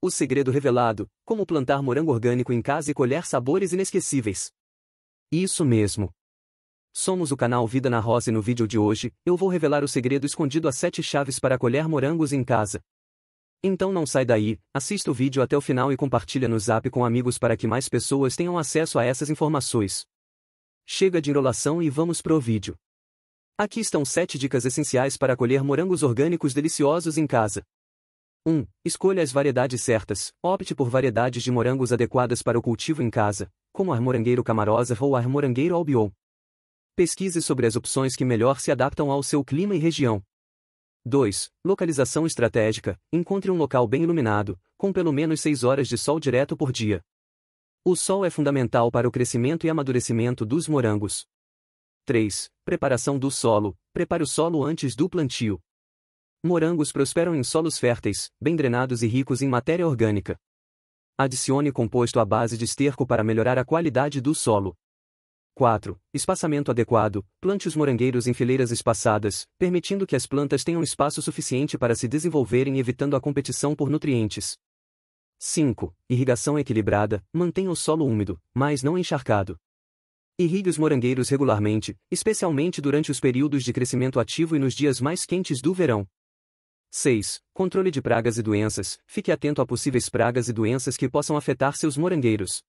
O segredo revelado: como plantar morango orgânico em casa e colher sabores inesquecíveis. Isso mesmo. Somos o canal Vida na Rosa e no vídeo de hoje, eu vou revelar o segredo escondido a 7 chaves para colher morangos em casa. Então não sai daí, assista o vídeo até o final e compartilha no zap com amigos para que mais pessoas tenham acesso a essas informações. Chega de enrolação e vamos pro vídeo. Aqui estão 7 dicas essenciais para colher morangos orgânicos deliciosos em casa. 1. Escolha as variedades certas, opte por variedades de morangos adequadas para o cultivo em casa, como ar morangueiro camarosa ou ar morangueiro albiol. Pesquise sobre as opções que melhor se adaptam ao seu clima e região. 2. Localização estratégica. Encontre um local bem iluminado, com pelo menos 6 horas de sol direto por dia. O sol é fundamental para o crescimento e amadurecimento dos morangos. 3. Preparação do solo. Prepare o solo antes do plantio. Morangos prosperam em solos férteis, bem drenados e ricos em matéria orgânica. Adicione composto à base de esterco para melhorar a qualidade do solo. 4. Espaçamento adequado. Plante os morangueiros em fileiras espaçadas, permitindo que as plantas tenham espaço suficiente para se desenvolverem evitando a competição por nutrientes. 5. Irrigação equilibrada. Mantenha o solo úmido, mas não encharcado. Irrigue os morangueiros regularmente, especialmente durante os períodos de crescimento ativo e nos dias mais quentes do verão. 6. Controle de pragas e doenças. Fique atento a possíveis pragas e doenças que possam afetar seus morangueiros.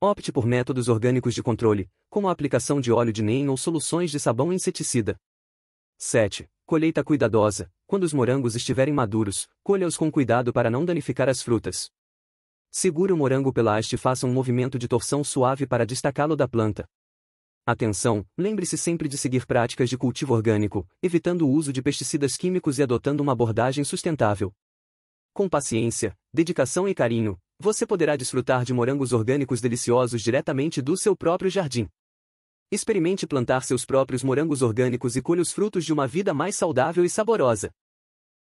Opte por métodos orgânicos de controle, como a aplicação de óleo de NEM ou soluções de sabão inseticida. 7. Colheita cuidadosa. Quando os morangos estiverem maduros, colha-os com cuidado para não danificar as frutas. Segure o morango pela haste e faça um movimento de torção suave para destacá-lo da planta. Atenção, lembre-se sempre de seguir práticas de cultivo orgânico, evitando o uso de pesticidas químicos e adotando uma abordagem sustentável. Com paciência, dedicação e carinho, você poderá desfrutar de morangos orgânicos deliciosos diretamente do seu próprio jardim. Experimente plantar seus próprios morangos orgânicos e colhe os frutos de uma vida mais saudável e saborosa.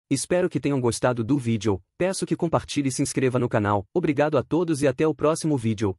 Espero que tenham gostado do vídeo, peço que compartilhe e se inscreva no canal, obrigado a todos e até o próximo vídeo.